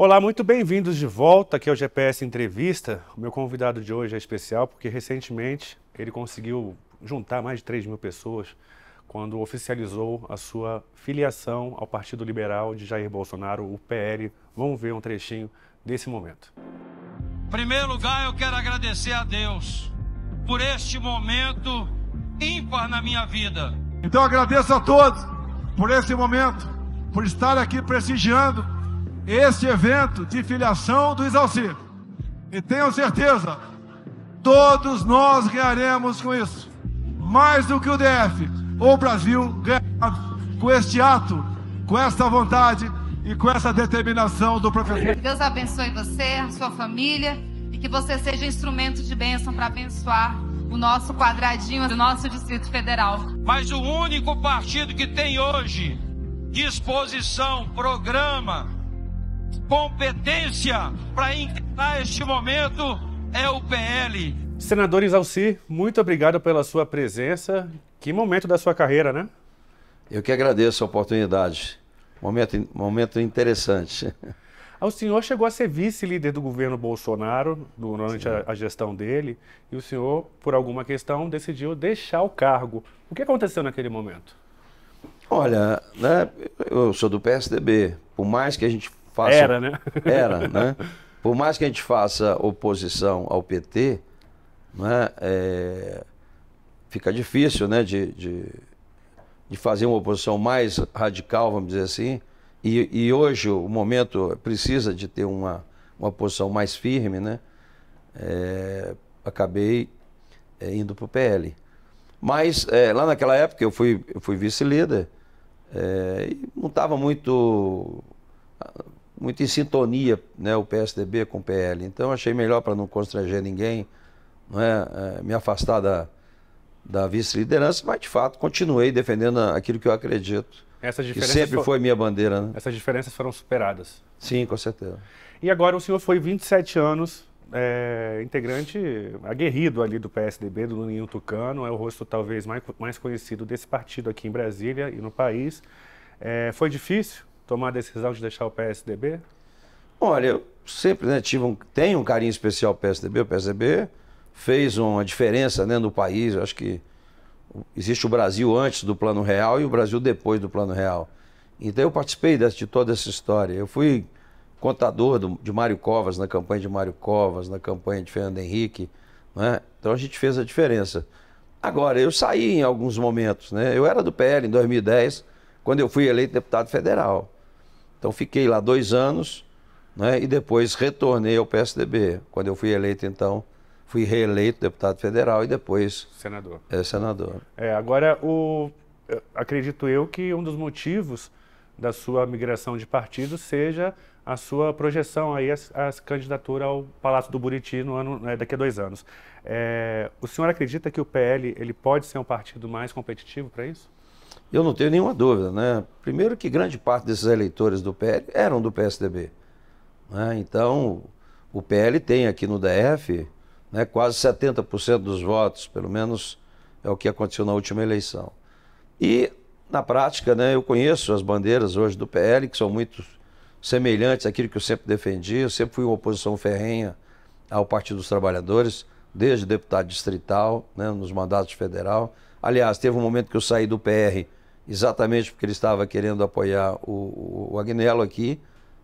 Olá, muito bem-vindos de volta aqui ao GPS Entrevista. O meu convidado de hoje é especial porque recentemente ele conseguiu juntar mais de 3 mil pessoas quando oficializou a sua filiação ao Partido Liberal de Jair Bolsonaro, o PL. Vamos ver um trechinho desse momento. Em primeiro lugar, eu quero agradecer a Deus por este momento ímpar na minha vida. Então agradeço a todos por esse momento, por estar aqui prestigiando este evento de filiação do Isalci E tenho certeza, todos nós ganharemos com isso. Mais do que o DF, o Brasil ganha com este ato, com esta vontade e com essa determinação do professor. Deus abençoe você, a sua família e que você seja instrumento de bênção para abençoar o nosso quadradinho o nosso Distrito Federal. Mas o único partido que tem hoje disposição, programa, competência para encarar este momento é o PL. Senador Isalci, muito obrigado pela sua presença. Que momento da sua carreira, né? Eu que agradeço a oportunidade. Momento, momento interessante. O senhor chegou a ser vice-líder do governo Bolsonaro durante a, a, gestão dele e o senhor, por alguma questão, decidiu deixar o cargo. O que aconteceu naquele momento? Olha, né, eu sou do PSDB. Por mais que a gente faça. Era, né? Era, né? Por mais que a gente faça oposição ao PT, né, é, fica difícil né, de, de, de, fazer uma oposição mais radical, vamos dizer assim. E, e hoje o momento precisa de ter uma, uma posição mais firme, né? É, acabei é, indo para o PL. Mas é, lá naquela época eu fui, eu fui vice-líder é, e não estava muito muito em sintonia né, o PSDB com o PL. Então achei melhor para não constranger ninguém, não é, é, me afastar da, da vice-liderança, mas de fato continuei defendendo aquilo que eu acredito. Essa que sempre foi minha bandeira. Né? Essas diferenças foram superadas. Sim, com certeza. E agora o senhor foi 27 anos é, integrante aguerrido ali do PSDB, do Nuninho Tucano, é o rosto talvez mais, mais conhecido desse partido aqui em Brasília e no país. É, foi difícil tomar a decisão de deixar o PSDB? Olha, eu sempre né, tive um, tenho um carinho especial ao PSDB. O PSDB fez uma diferença né, no país. Eu acho que existe o Brasil antes do Plano Real e o Brasil depois do Plano Real. Então eu participei de toda essa história. Eu fui contador do, de Mário Covas, na campanha de Mário Covas, na campanha de Fernando Henrique. Né? Então a gente fez a diferença. Agora, eu saí em alguns momentos. Né? Eu era do PL em 2010, quando eu fui eleito deputado federal. Então fiquei lá dois anos né, e depois retornei ao PSDB. Quando eu fui eleito, então, fui reeleito deputado federal e depois. Senador. É, senador. É, agora, o, é, acredito eu que um dos motivos da sua migração de partido seja a sua projeção aí a, candidatura ao Palácio do Buriti no ano né, daqui a dois anos. É, o senhor acredita que o PL ele pode ser um partido mais competitivo para isso? eu não tenho nenhuma dúvida, né? Primeiro que grande parte desses eleitores do PL eram do PSDB. Né? Então, o PL tem aqui no DF né, quase 70% dos votos, pelo menos é o que aconteceu na última eleição. E, na prática, né, eu conheço as bandeiras hoje do PL, que são muito semelhantes àquilo que eu sempre defendi. Eu sempre fui uma oposição ferrenha ao Partido dos Trabalhadores, desde deputado distrital, né, nos mandatos federal. Aliás, teve um momento que eu saí do PR exatamente porque ele estava querendo apoiar o, o Agnello aqui,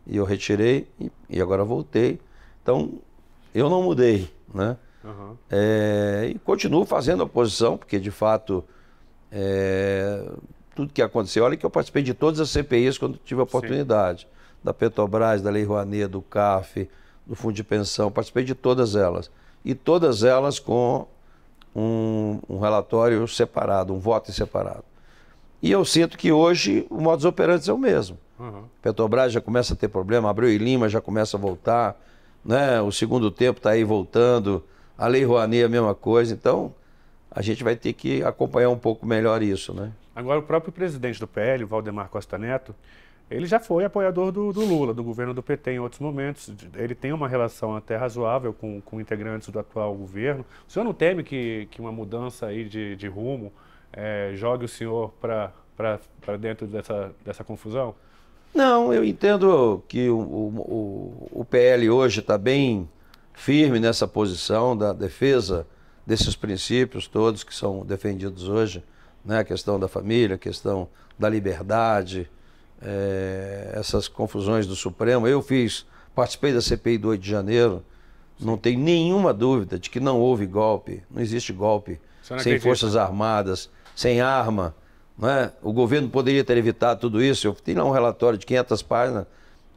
e eu retirei e, e agora voltei. Então, eu não mudei, né? Uhum. É, e continuo fazendo oposição, porque de fato é, tudo que aconteceu, olha que eu participei de todas as CPIs quando tive a oportunidade. Sim. Da Petrobras, da Lei Rouanet, do CAF, do Fundo de Pensão, participei de todas elas. E todas elas com um, um relatório separado, um voto separado. E eu sinto que hoje o modus operandi é o mesmo. Uhum. Petrobras já começa a ter problema, Abreu e Lima já começa a voltar, né? o segundo tempo está aí voltando, a Lei Rouanet é a mesma coisa. Então, a gente vai ter que acompanhar um pouco melhor isso. Né? Agora, o próprio presidente do PL, Valdemar Costa Neto, ele já foi apoiador do, do, Lula, do governo do PT em outros momentos. Ele tem uma relação até razoável com, com integrantes do atual governo. O senhor não teme que, que uma mudança aí de, de rumo é, jogue o senhor para dentro dessa, dessa confusão? Não, eu entendo que o, o, o PL hoje está bem firme nessa posição da defesa desses princípios todos que são defendidos hoje, né? a questão da família, a questão da liberdade, é, essas confusões do Supremo. Eu fiz, participei da CPI do 8 de janeiro, não tenho nenhuma dúvida de que não houve golpe, não existe golpe sem Forças Armadas sem arma. Né? O governo poderia ter evitado tudo isso. Eu tenho lá um relatório de 500 páginas,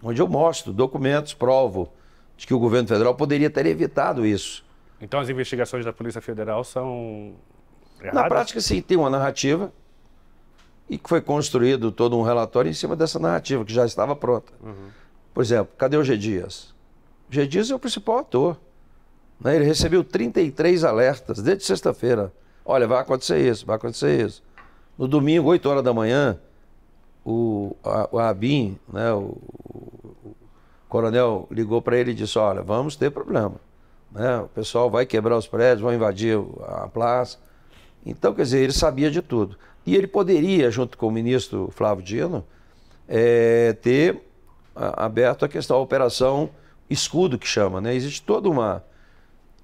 onde eu mostro documentos, provo de que o governo federal poderia ter evitado isso. Então as investigações da Polícia Federal são. Erradas? Na prática, sim, tem uma narrativa e que foi construído todo um relatório em cima dessa narrativa, que já estava pronta. Uhum. Por exemplo, cadê o G. Dias? O G. Dias é o principal ator. Né? Ele recebeu 33 alertas desde sexta-feira. Olha, vai acontecer isso, vai acontecer isso. No domingo, 8 horas da manhã, o, o Abin, né, o, o coronel ligou para ele e disse, olha, vamos ter problema. Né? O pessoal vai quebrar os prédios, vão invadir a praça. Então, quer dizer, ele sabia de tudo. E ele poderia, junto com o ministro Flávio Dino, é, ter aberto a questão, da operação escudo que chama. Né? Existe todo uma,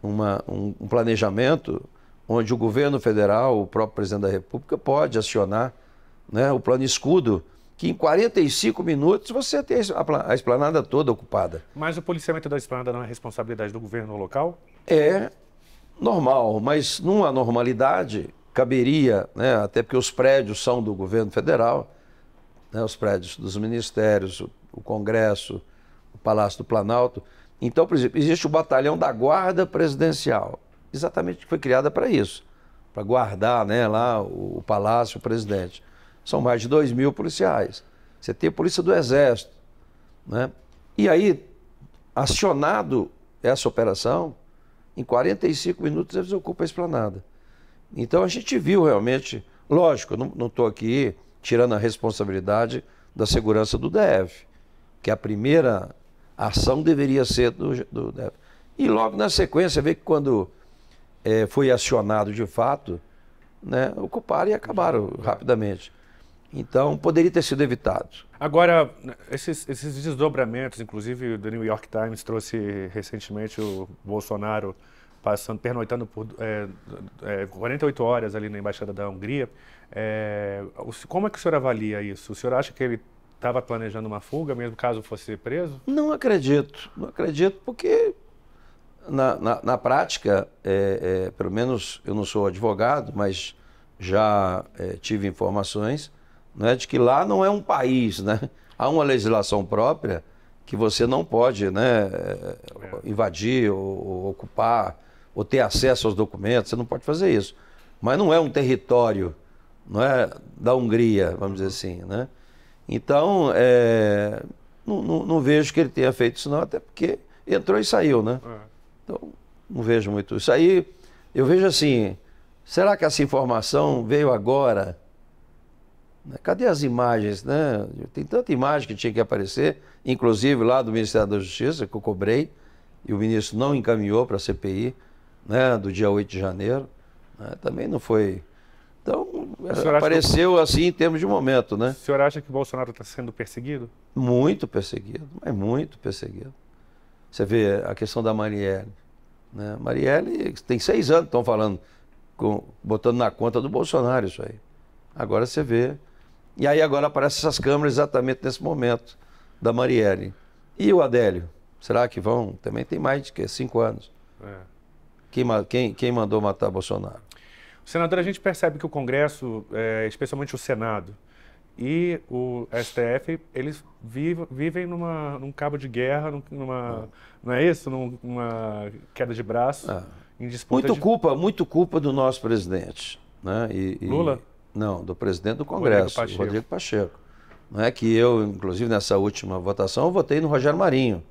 uma um planejamento onde o governo federal, o próprio presidente da República, pode acionar né, o plano escudo, que em 45 minutos você tem a esplanada toda ocupada. Mas o policiamento da esplanada não é responsabilidade do governo local? É normal, mas numa normalidade caberia, né, até porque os prédios são do governo federal, né, os prédios dos ministérios, o, o Congresso, o Palácio do Planalto. Então, por exemplo, existe o batalhão da Guarda Presidencial, exatamente foi criada para isso, para guardar né, lá o, o, palácio, o presidente. São mais de 2 mil policiais. Você tem a polícia do Exército. Né? E aí, acionado essa operação, em 45 minutos eles ocupam a esplanada. Então a gente viu realmente, lógico, não estou aqui tirando a responsabilidade da segurança do DF, que a primeira ação deveria ser do, do DF. E logo na sequência, vê que quando é, foi acionado de fato, né, ocuparam e acabaram rapidamente. Então, poderia ter sido evitado. Agora, esses, esses, desdobramentos, inclusive o The New York Times trouxe recentemente o Bolsonaro passando, pernoitando por é, é, 48 horas ali na Embaixada da Hungria. É, como é que o senhor avalia isso? O senhor acha que ele estava planejando uma fuga, mesmo caso fosse preso? Não acredito, não acredito, porque na, na, na prática, é, é, pelo menos eu não sou advogado, mas já é, tive informações é de que lá não é um país, né? Há uma legislação própria que você não pode né, é, invadir ou, ou ocupar ou ter acesso aos documentos, você não pode fazer isso. Mas não é um território não é, da Hungria, vamos dizer assim. Né? Então, é, não, não, não, vejo que ele tenha feito isso, não, até porque entrou e saiu, né? É. Então, não vejo muito. Isso aí, eu vejo assim: será que essa informação veio agora? Cadê as imagens, né? Tem tanta imagem que tinha que aparecer, inclusive lá do Ministério da Justiça, que eu cobrei, e o ministro não encaminhou para a CPI, né, do dia 8 de janeiro. Né? Também não foi. Então, apareceu que... assim em termos de momento, né? O senhor acha que o Bolsonaro está sendo perseguido? Muito perseguido, mas muito perseguido. Você vê a questão da Marielle. Né? Marielle tem seis anos que estão falando, com, botando na conta do Bolsonaro isso aí. Agora você vê. E aí agora aparecem essas câmeras exatamente nesse momento da Marielle. E o Adélio? Será que vão? Também tem mais de quê? cinco anos. É. Quem, quem, quem mandou matar Bolsonaro? Senador, a gente percebe que o Congresso, é, especialmente o Senado, e o STF, eles vive, vivem numa, num cabo de guerra, numa, ah. não é isso? Numa queda de braço, ah. em disputa. Muito de... culpa, muito culpa do nosso presidente. Né? E, e... Lula? Não, do presidente do Congresso, Rodrigo Pacheco. Rodrigo Pacheco. Não é que eu, inclusive nessa última votação, votei no Rogério Marinho.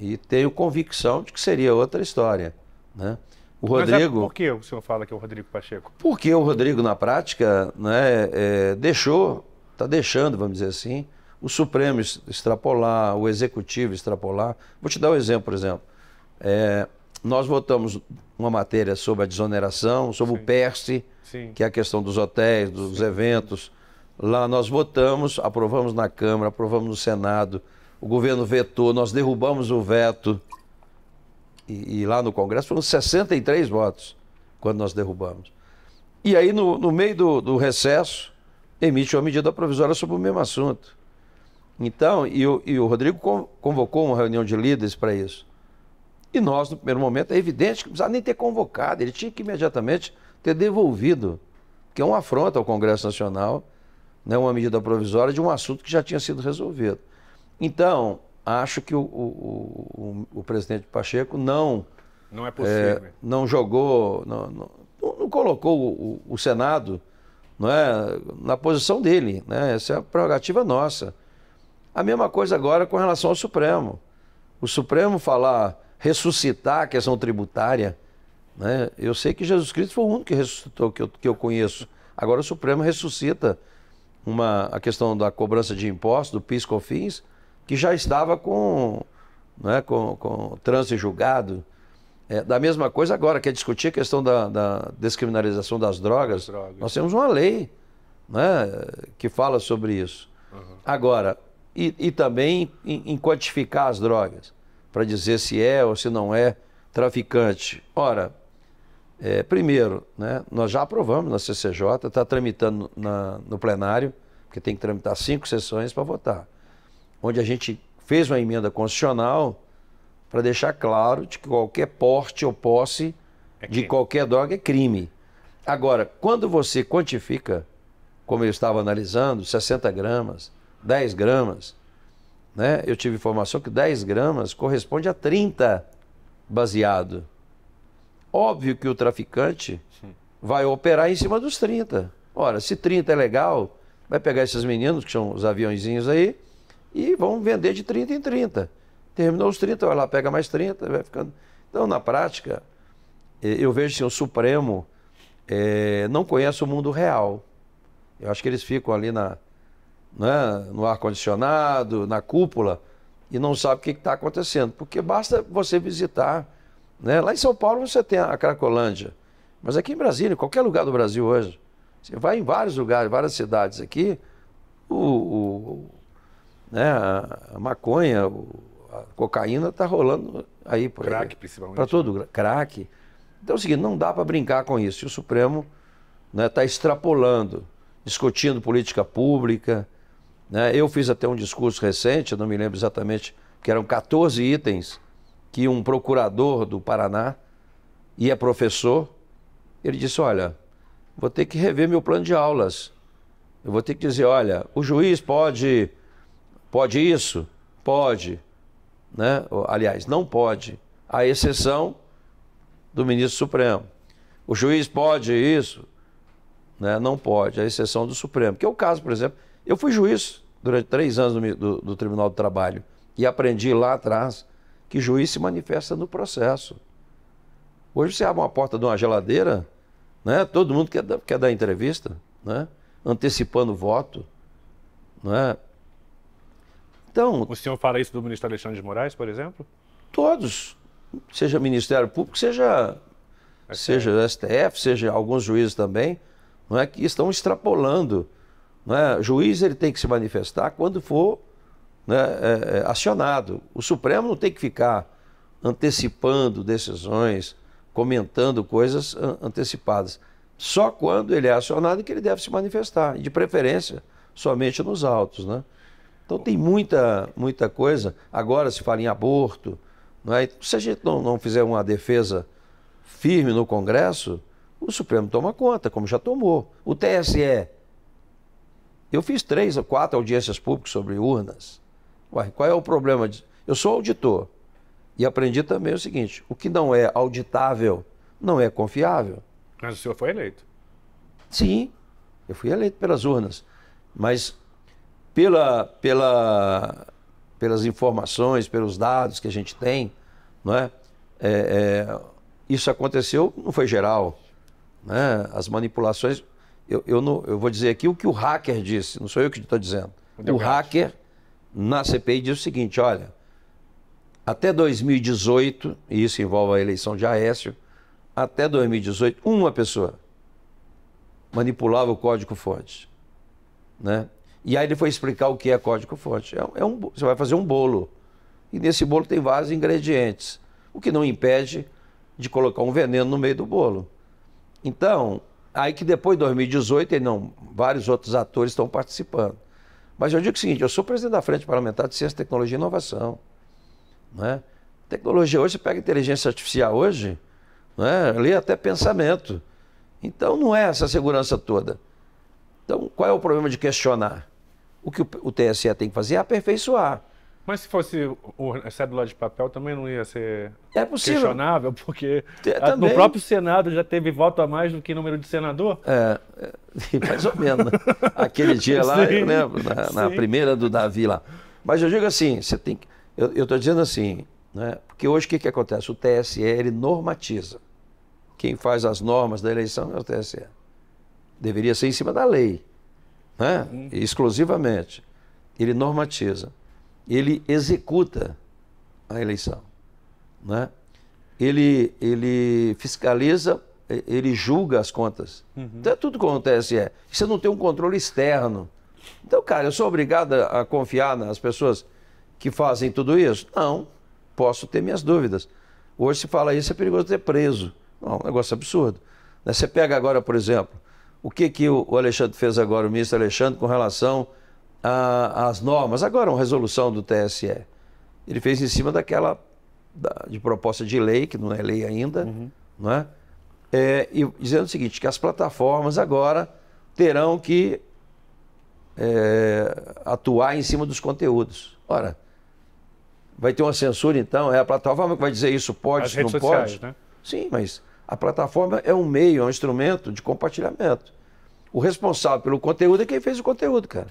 E tenho convicção de que seria outra história. Né? O é Rodrigo. É por que o senhor fala que é o Rodrigo Pacheco? Porque o Rodrigo, na prática, né, é, deixou está deixando, vamos dizer assim, o Supremo extrapolar, o Executivo extrapolar. Vou te dar um exemplo, por exemplo. É, nós votamos uma matéria sobre a desoneração, sobre Sim. o PERSE, Sim. que é a questão dos hotéis, dos Sim. eventos. Lá nós votamos, aprovamos na Câmara, aprovamos no Senado, o governo vetou, nós derrubamos o veto. E, e lá no Congresso foram 63 votos quando nós derrubamos. E aí, no, no meio do, do recesso, emite uma medida provisória sobre o mesmo assunto. Então, e o, e o Rodrigo convocou uma reunião de líderes para isso. E nós, no primeiro momento, é evidente que não precisava nem ter convocado, ele tinha que imediatamente ter devolvido, que é uma afronta ao Congresso Nacional, né, uma medida provisória de um assunto que já tinha sido resolvido. Então, acho que o, o, o, o presidente Pacheco não. Não é possível. É, não jogou, não, não, não colocou o, o Senado é na posição dele. Né? Essa é a prerrogativa nossa. A mesma coisa agora com relação ao Supremo. O Supremo falar, ressuscitar a questão tributária. Né? Eu sei que Jesus Cristo foi o único que ressuscitou, que eu, que eu conheço. Agora o Supremo ressuscita uma, a questão da cobrança de impostos, do PIS-COFINS, que já estava com, né, com, com trânsito julgado. É, da mesma coisa agora, quer discutir a questão da, da descriminalização das drogas. das drogas. Nós temos uma lei né, que fala sobre isso. Uhum. Agora, e, e também em, em, quantificar as drogas, para dizer se é ou se não é traficante. Ora, é, primeiro, né, nós já aprovamos na CCJ, está tramitando na, no plenário, porque tem que tramitar cinco sessões para votar, onde a gente fez uma emenda constitucional para deixar claro de que qualquer porte ou posse é de qualquer droga é crime. Agora, quando você quantifica, como eu estava analisando, 60 gramas, 10 gramas, né? eu tive informação que 10 gramas corresponde a 30 baseado. Óbvio que o traficante Sim. vai operar em cima dos 30. Ora, se 30 é legal, vai pegar esses meninos, que são os aviãozinhos aí, e vão vender de 30 em 30. Terminou os 30, vai lá, pega mais 30, vai ficando. Então, na prática, eu vejo assim, o Supremo é, não conhece o mundo real. Eu acho que eles ficam ali na, né, no ar-condicionado, na cúpula, e não sabe o que está acontecendo. Porque basta você visitar. Né? Lá em São Paulo você tem a Cracolândia, mas aqui em Brasília, em qualquer lugar do Brasil hoje, você vai em vários lugares, várias cidades aqui, o, o né, a maconha, o, a cocaína está rolando aí por Crack, aí, principalmente. Para todo crack. Então é o seguinte, não dá para brincar com isso. E o Supremo está né, tá extrapolando, discutindo política pública. Né? Eu fiz até um discurso recente, não me lembro exatamente, que eram 14 itens que um procurador do Paraná e é professor, ele disse, olha, vou ter que rever meu plano de aulas. Eu vou ter que dizer, olha, o juiz pode, pode isso? Pode né? aliás, não pode, à exceção do ministro Supremo. O juiz pode isso? Né? Não pode, à exceção do Supremo. Que é o caso, por exemplo, eu fui juiz durante três anos do, do, do Tribunal do Trabalho e aprendi lá atrás que juiz se manifesta no processo. Hoje você abre uma porta de uma geladeira, né? todo mundo quer, quer dar entrevista, né? antecipando o voto. Né? Então, o senhor fala isso do ministro Alexandre de Moraes, por exemplo? Todos. Seja Ministério Público, seja, é STF. seja STF, seja alguns juízes também, não é, que estão extrapolando. Não é? Juiz ele tem que se manifestar quando for né, é, é acionado. O Supremo não tem que ficar antecipando decisões, comentando coisas antecipadas. Só quando ele é acionado que ele deve se manifestar, e de preferência somente nos autos. Né? Então tem muita, muita coisa. Agora se fala em aborto. Não é? Se a gente não, não fizer uma defesa firme no Congresso, o Supremo toma conta, como já tomou. O TSE. Eu fiz três ou quatro audiências públicas sobre urnas. Ué, qual é o problema? Eu sou auditor. E aprendi também o seguinte: o que não é auditável não é confiável. Mas o senhor foi eleito. Sim, eu fui eleito pelas urnas. Mas pela, pela, pelas informações, pelos dados que a gente tem, não é? é, é isso aconteceu, não foi geral. Né? As manipulações. Eu, eu, não, eu vou dizer aqui o que o hacker disse, não sou eu que estou dizendo. O, hacker na CPI diz o seguinte: olha, até 2018, e isso envolve a eleição de Aécio, até 2018, uma pessoa manipulava o código-fonte. Né? E aí ele foi explicar o que é código-fonte. É, um, é você vai fazer um bolo. E nesse bolo tem vários ingredientes, o que não impede de colocar um veneno no meio do bolo. Então, aí que depois de 2018, e não, vários outros atores estão participando. Mas eu digo o seguinte, eu sou presidente da Frente Parlamentar de Ciência, Tecnologia e Inovação. Né? Tecnologia hoje, você pega inteligência artificial hoje, né? lê até pensamento. Então não é essa segurança toda. Então, qual é o problema de questionar? O que o TSE tem que fazer é aperfeiçoar. Mas se fosse a cédula de papel, também não ia ser é possível. questionável, porque é, também... no próprio Senado já teve voto a mais do que número de senador? É, é mais ou menos. Aquele dia lá, sim, eu lembro, na, na, primeira do Davi lá. Mas eu digo assim, você tem que, Eu estou dizendo assim, né? porque hoje o que, que acontece? O TSE ele normatiza. Quem faz as normas da eleição é o TSE. Deveria ser em cima da lei, né? Uhum. exclusivamente. Ele normatiza, ele executa a eleição, né? ele, ele fiscaliza, ele julga as contas. Uhum. Então, é tudo que acontece é. Você não tem um controle externo. Então, cara, eu sou obrigado a confiar nas pessoas que fazem tudo isso? Não, posso ter minhas dúvidas. Hoje se fala isso, é perigoso ser preso. Não, é um negócio absurdo. Né? Você pega agora, por exemplo, o que, que o Alexandre fez agora, o ministro Alexandre, com relação às normas, agora uma resolução do TSE. Ele fez em cima daquela da, de proposta de lei, que não é lei ainda, uhum. não é? é? e dizendo o seguinte, que as plataformas agora terão que é, atuar em cima dos conteúdos. Ora, vai ter uma censura então? É a plataforma que vai dizer isso pode, as não redes pode? Sociais, né? Sim, mas a plataforma é um meio, é um instrumento de compartilhamento. O responsável pelo conteúdo é quem fez o conteúdo, cara.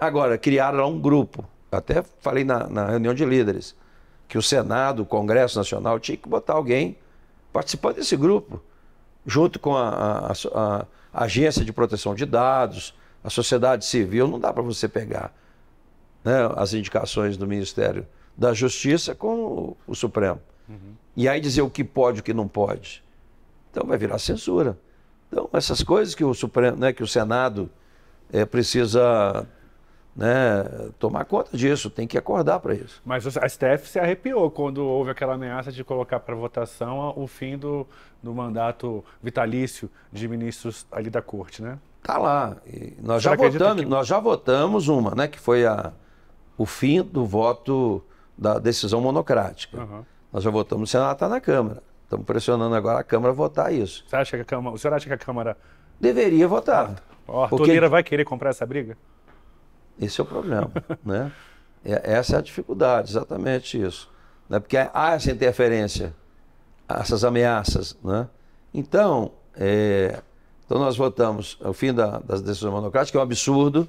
Agora, criaram lá um grupo. Eu até falei na, na reunião de líderes que o Senado, o Congresso Nacional, tinha que botar alguém participando desse grupo, junto com a, a, a, a Agência de Proteção de Dados, a sociedade civil. Não dá para você pegar né, as indicações do Ministério da Justiça com o, o Supremo. Uhum. E aí dizer o que pode e o que não pode. Então vai virar censura. Então, essas coisas que o Supremo, né, que o Senado é, precisa né, tomar conta disso, tem que acordar para isso. Mas a STF se arrepiou quando houve aquela ameaça de colocar para votação o fim do, do mandato vitalício de ministros ali da corte, né? Tá lá. E nós, já votamos, que... nós já votamos uma, né? Que foi a, o fim do voto da decisão monocrática. Uhum. Nós já votamos no Senado, está na Câmara. Estamos pressionando agora a Câmara a votar isso. Você acha que a Câmara, o senhor acha que a Câmara... Deveria votar. Ah, a porque... vai querer comprar essa briga? Esse é o problema, né? É, essa é a dificuldade, exatamente isso. Né? Porque há essa interferência, essas ameaças, né? Então, é... então nós votamos o fim da, das decisões monocráticas, que é um absurdo,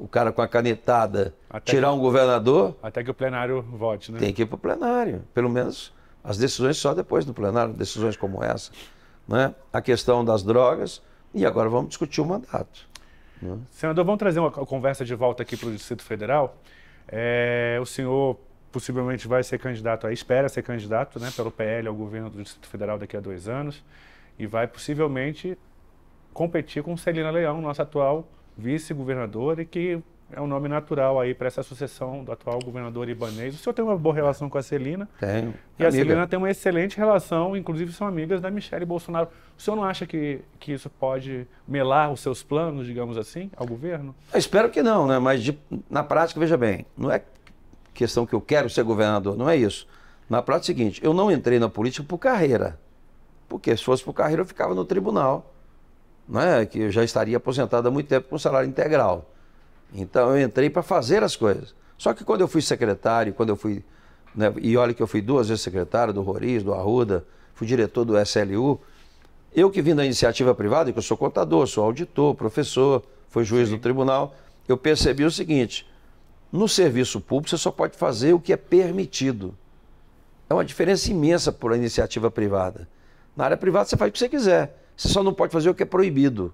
o cara com a canetada até tirar que, um governador. Até que o plenário vote, né? Tem que ir para o plenário. Pelo menos as decisões só depois do plenário, decisões como essa. Né? A questão das drogas. E agora vamos discutir o mandato. Né? Senador, vamos trazer uma conversa de volta aqui para o Distrito Federal. É, o senhor possivelmente vai ser candidato, aí, espera ser candidato né, pelo PL ao governo do Distrito Federal daqui a dois anos e vai possivelmente competir com Celina Leão, nossa atual vice-governador e que é um nome natural aí para essa sucessão do atual governador ibanês. O senhor tem uma boa relação com a Celina. Tenho. E amiga. a Celina tem uma excelente relação, inclusive são amigas da Michelle Bolsonaro. O senhor não acha que, que isso pode melar os seus planos, digamos assim, ao governo? Eu espero que não, né? Mas de, na prática, veja bem, não é questão que eu quero ser governador, não é isso. Na prática é o seguinte, eu não entrei na política por carreira. Porque se fosse por carreira, eu ficava no tribunal né, que eu já estaria aposentado há muito tempo com salário integral. Então eu entrei para fazer as coisas. Só que quando eu fui secretário, quando eu fui. Né, e olha que eu fui duas vezes secretário do Roriz, do Arruda, fui diretor do SLU. Eu que vim da iniciativa privada, que eu sou contador, sou auditor, professor, fui juiz Sim. do tribunal, eu percebi o seguinte: no serviço público você só pode fazer o que é permitido. É uma diferença imensa por a iniciativa privada. Na área privada você faz o que você quiser. Você só não pode fazer o que é proibido.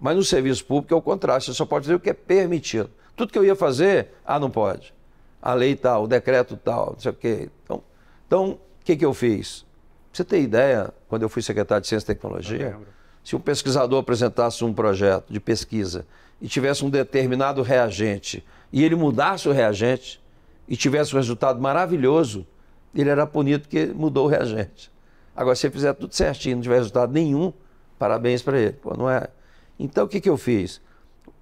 Mas no serviço público é o contrário, você só pode fazer o que é permitido. Tudo que eu ia fazer, ah, não pode. A lei tal, o decreto tal, não sei o quê. Então, então o que, que eu fiz? você tem ideia, quando eu fui secretário de Ciência e Tecnologia, se um pesquisador apresentasse um projeto de pesquisa e tivesse um determinado reagente e ele mudasse o reagente e tivesse um resultado maravilhoso, ele era punido porque mudou o reagente. Agora, se ele fizer tudo certinho, não tiver resultado nenhum, Parabéns para ele. Pô, não é? Então, o que, que eu fiz?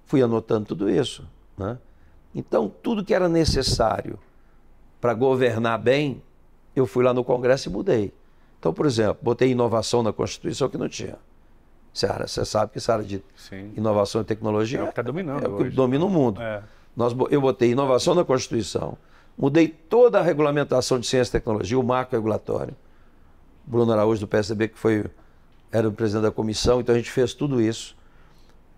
Fui anotando tudo isso. Né? Então, tudo que era necessário para governar bem, eu fui lá no Congresso e mudei. Então, por exemplo, botei inovação na Constituição que não tinha. Sara, você sabe que essa área de Sim. inovação e tecnologia é o que está dominando. É o que hoje. domina o mundo. É. Nós, eu botei inovação na Constituição, mudei toda a regulamentação de ciência e tecnologia, o marco regulatório. Bruno Araújo, do PSDB, que foi era o presidente da comissão, então a gente fez tudo isso.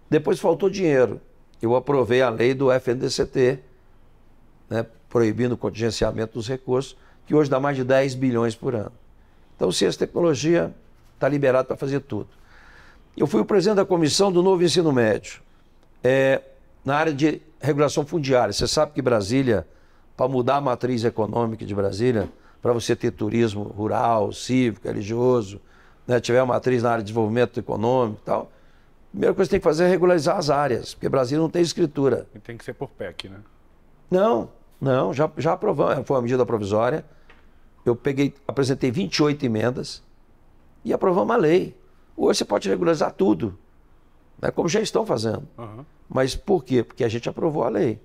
Depois faltou dinheiro. Eu aprovei a lei do FNDCT, né, proibindo o contingenciamento dos recursos, que hoje dá mais de 10 bilhões por ano. Então, ciência e tecnologia está liberado para fazer tudo. Eu fui o presidente da comissão do novo ensino médio, é, na área de regulação fundiária. Você sabe que Brasília, para mudar a matriz econômica de Brasília, para você ter turismo rural, cívico, religioso, né, tiver uma atriz na área de desenvolvimento econômico e tal, a primeira coisa que tem que fazer é regularizar as áreas, porque o Brasil não tem escritura. E tem que ser por PEC, né? Não, não, já, já aprovamos, é, foi uma medida provisória. Eu peguei, apresentei 28 emendas e aprovamos uma lei. Hoje você pode regularizar tudo, né, como já estão fazendo. Uhum. Mas por quê? Porque a gente aprovou a lei.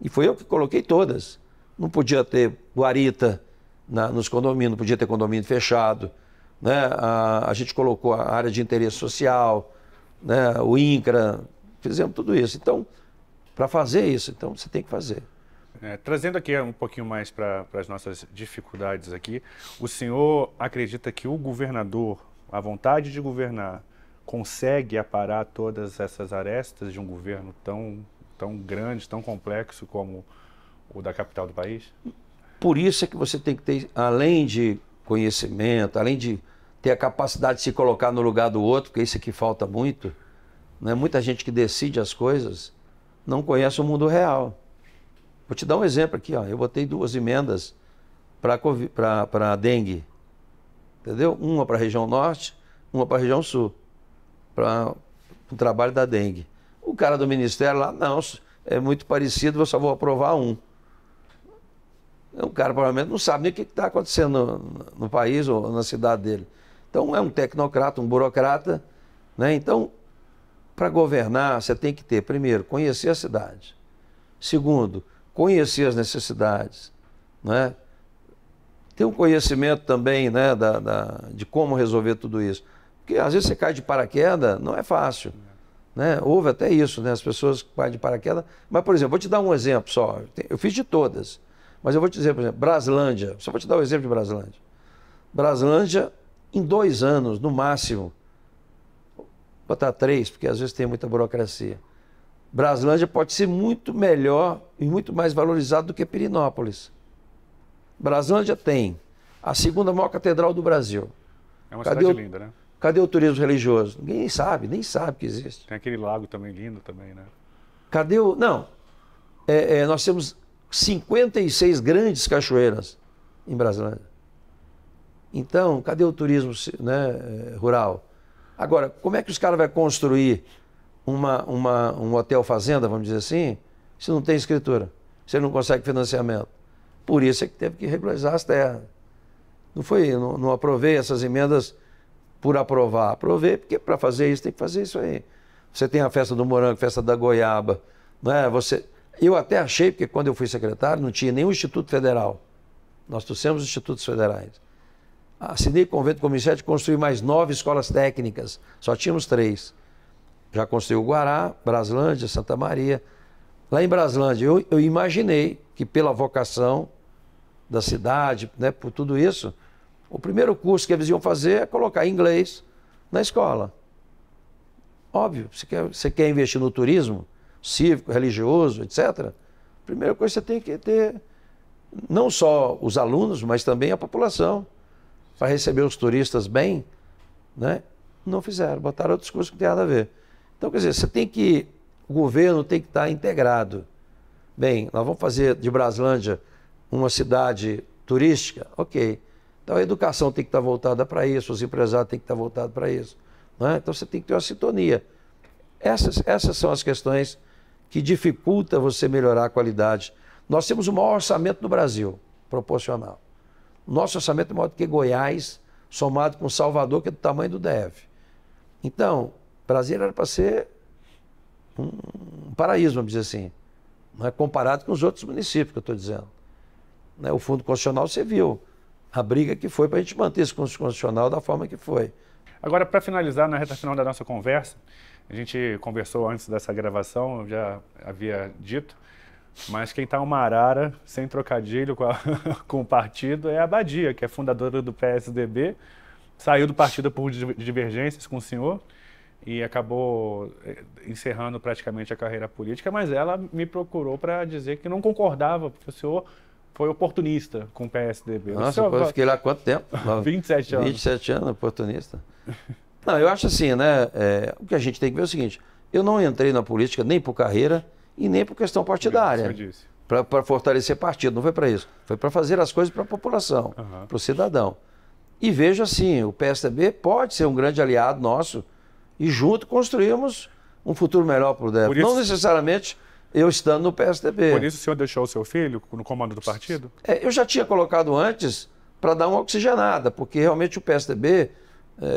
E foi eu que coloquei todas. Não podia ter guarita na, nos condomínios, não podia ter condomínio fechado né? a, a gente colocou a área de interesse social, né? o INCRA, fizemos tudo isso. Então, para fazer isso, então você tem que fazer. É, trazendo aqui um pouquinho mais para as nossas dificuldades aqui, o senhor acredita que o governador, a vontade de governar, consegue aparar todas essas arestas de um governo tão, tão grande, tão complexo como o da capital do país? Por isso é que você tem que ter, além de conhecimento, além de ter a capacidade de se colocar no lugar do outro, porque isso aqui é falta muito. Né? Muita gente que decide as coisas não conhece o mundo real. Vou te dar um exemplo aqui, ó. eu botei duas emendas para dengue, entendeu? Uma para a região norte, uma para a região sul, para o trabalho da dengue. O cara do ministério lá, não, é muito parecido, eu só vou aprovar um. O é cara provavelmente não sabe nem o que está acontecendo no, no país ou na cidade dele. Então é um tecnocrata, um burocrata. Né? Então, para governar, você tem que ter, primeiro, conhecer a cidade. Segundo, conhecer as necessidades. Né? Ter um conhecimento também né, da, da, de como resolver tudo isso. Porque às vezes você cai de paraquedas, não é fácil. Né? Houve até isso, né? as pessoas caem de paraquedas. Mas, por exemplo, vou te dar um exemplo só. Eu fiz de todas. Mas eu vou te dizer, por exemplo, Braslândia. Só vou te dar o um exemplo de Braslândia. Braslândia em dois anos, no máximo, botar três, porque às vezes tem muita burocracia. Braslândia pode ser muito melhor e muito mais valorizado do que Pirinópolis. Braslândia tem a segunda maior catedral do Brasil. É uma cidade o, linda, né? Cadê o turismo religioso? Ninguém sabe, nem sabe que existe. Tem aquele lago também lindo também, né? Cadê o... Não. É, é, nós temos 56 grandes cachoeiras em Braslândia. Então, cadê o turismo né, eh, rural? Agora, como é que os caras vão construir uma, uma, um hotel fazenda, vamos dizer assim, se não tem escritura? Se não consegue financiamento? Por isso é que teve que regularizar as terras. Não foi, não, não aprovei essas emendas por aprovar. Aprovei porque para fazer isso tem que fazer isso aí. Você tem a festa do morango, festa da goiaba, não é? Você, eu até achei porque quando eu fui secretário não tinha nenhum instituto federal. Nós trouxemos institutos federais assinei convento com o Ministério de construir mais nove escolas técnicas. Só tínhamos três. Já construiu Guará, Braslândia, Santa Maria. Lá em Braslândia, eu, eu imaginei que pela vocação da cidade, né, por tudo isso, o primeiro curso que eles iam fazer é colocar inglês na escola. Óbvio, você quer, você quer investir no turismo cívico, religioso, etc. Primeira coisa, você tem que ter não só os alunos, mas também a população vai receber os turistas bem, né? Não fizeram, botaram outros cursos que não tem nada a ver. Então, quer dizer, você tem que. O governo tem que estar integrado. Bem, nós vamos fazer de Braslândia uma cidade turística? Ok. Então a educação tem que estar voltada para isso, os empresários têm que estar voltados para isso. Né? Então você tem que ter uma sintonia. Essas, essas são as questões que dificultam você melhorar a qualidade. Nós temos o maior orçamento do Brasil, proporcional. Nosso orçamento é maior do que Goiás, somado com Salvador, que é do tamanho do DF. Então, Brasília era para ser um paraíso, vamos dizer assim. é Comparado com os outros municípios que eu estou dizendo. Né, o Fundo Constitucional, você viu a briga que foi para a gente manter esse Fundo Constitucional da forma que foi. Agora, para finalizar, na reta final da nossa conversa, a gente conversou antes dessa gravação, eu já havia dito, mas quem está uma arara, sem trocadilho com, a, com o partido, é a Badia, que é fundadora do PSDB, saiu do partido por divergências com o senhor e acabou eh, encerrando praticamente a carreira política, mas ela me procurou para dizer que não concordava, porque o senhor foi oportunista com o PSDB. Nossa, o eu fiquei lá quanto tempo? 27 anos. 27 anos, oportunista. Não, eu acho assim, né? É, o que a gente tem que ver é o seguinte: eu não entrei na política nem por carreira e nem por questão partidária. Para fortalecer partido, não foi para isso. Foi para fazer as coisas para a população, uhum. para o cidadão. E vejo assim, o PSDB pode ser um grande aliado nosso e junto construímos um futuro melhor para o DF. Isso... Não necessariamente eu estando no PSDB. Por isso o senhor deixou o seu filho no comando do partido? É, eu já tinha colocado antes para dar uma oxigenada, porque realmente o PSDB é,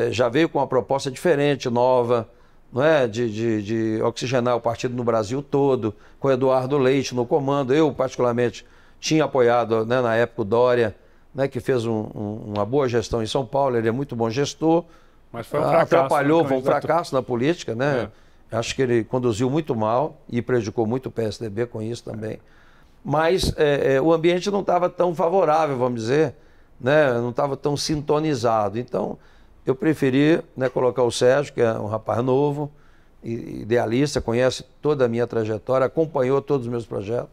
eh, já veio com uma proposta diferente, nova. Né, de, de, de oxigenar o partido no Brasil todo, com Eduardo Leite no comando. Eu, particularmente, tinha apoiado né, na época o Dória, né, que fez um, um, uma boa gestão em São Paulo, ele é muito bom gestor. Mas foi um fracasso. Atrapalhou, né, foi um fracasso na política, né? É. Acho que ele conduziu muito mal e prejudicou muito o PSDB com isso também. Mas é, é, o ambiente não estava tão favorável, vamos dizer, né? não estava tão sintonizado. Então, eu preferi né, colocar o Sérgio, que é um rapaz novo, idealista, conhece toda a minha trajetória, acompanhou todos os meus projetos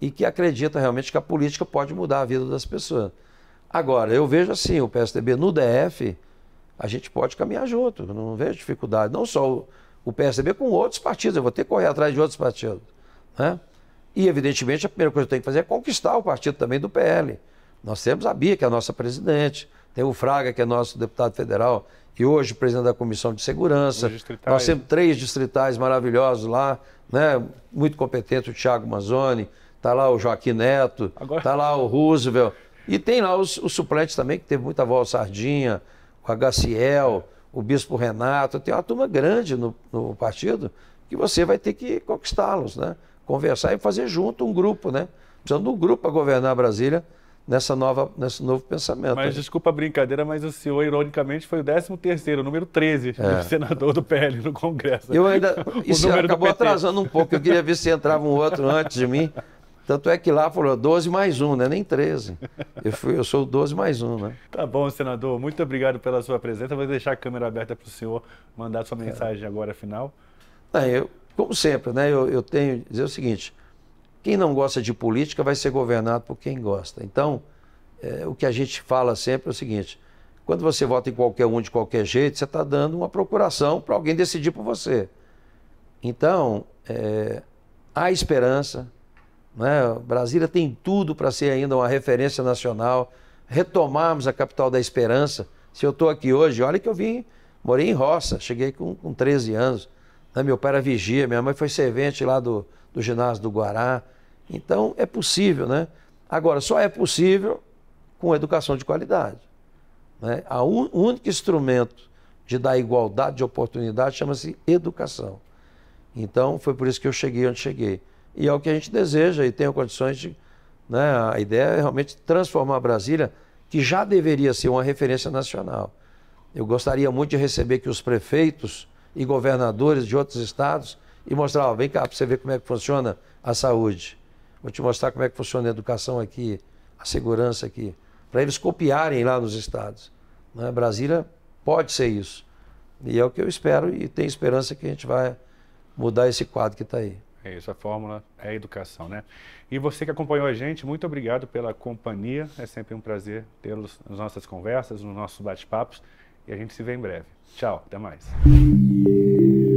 e que acredita realmente que a política pode mudar a vida das pessoas. Agora, eu vejo assim, o PSDB no DF, a gente pode caminhar junto, não vejo dificuldade. Não só o, PSDB, com outros partidos, eu vou ter que correr atrás de outros partidos. Né? E, evidentemente, a primeira coisa que eu tenho que fazer é conquistar o partido também do PL. Nós temos a Bia, que é a nossa presidente. Tem o Fraga, que é nosso deputado federal, e hoje presidente da Comissão de Segurança. Nós temos três distritais maravilhosos lá, né? muito competente o Thiago Manzoni, está lá o Joaquim Neto, está Agora... Tá lá o Roosevelt. E tem lá os, os suplentes também, que teve muita voz, Sardinha, o HCL, o Bispo Renato. Tem uma turma grande no, no partido que você vai ter que conquistá-los, né? conversar e fazer junto um grupo. né? precisando de um grupo para governar Brasília nessa nova, nesse novo pensamento. Mas aí. Né? desculpa a brincadeira, mas o senhor, ironicamente, foi o 13 terceiro, número 13, é. do senador do PL no Congresso. Eu ainda. isso acabou atrasando um pouco. Eu queria ver se entrava um outro antes de mim. Tanto é que lá falou 12 mais um, né? Nem 13. Eu, fui, eu sou o 12 mais um, né? Tá bom, senador. Muito obrigado pela sua presença. Vou deixar a câmera aberta para o senhor mandar sua é. mensagem é. agora final. Não, é, eu, como sempre, né? Eu, eu tenho dizer o seguinte: quem não gosta de política vai ser governado por quem gosta. Então, é, o que a gente fala sempre é o seguinte: quando você vota em qualquer um de qualquer jeito, você está dando uma procuração para alguém decidir por você. Então, é, há esperança. Né? Brasília tem tudo para ser ainda uma referência nacional. Retomarmos a capital da esperança. Se eu estou aqui hoje, olha que eu vim, morei em roça, cheguei com, com 13 anos. Né? Meu pai era vigia, minha mãe foi servente lá do, do ginásio do Guará. Então é possível, né? Agora, só é possível com educação de qualidade. Né? O único instrumento de dar igualdade de oportunidade chama-se educação. Então foi por isso que eu cheguei onde cheguei. E é o que a gente deseja e tenho condições de. Né? A ideia é realmente transformar Brasília, que já deveria ser uma referência nacional. Eu gostaria muito de receber que os prefeitos e governadores de outros estados e mostrava, vem cá para você ver como é que funciona a saúde. Vou te mostrar como é que funciona a educação aqui, a segurança aqui, para eles copiarem lá nos estados. Né? Brasília pode ser isso. E é o que eu espero e tenho esperança que a gente vai mudar esse quadro que está aí. É isso, a fórmula é a educação, né? E você que acompanhou a gente, muito obrigado pela companhia. É sempre um prazer tê-los nas nossas conversas, nos nossos bate-papos. E a gente se vê em breve. Tchau, até mais.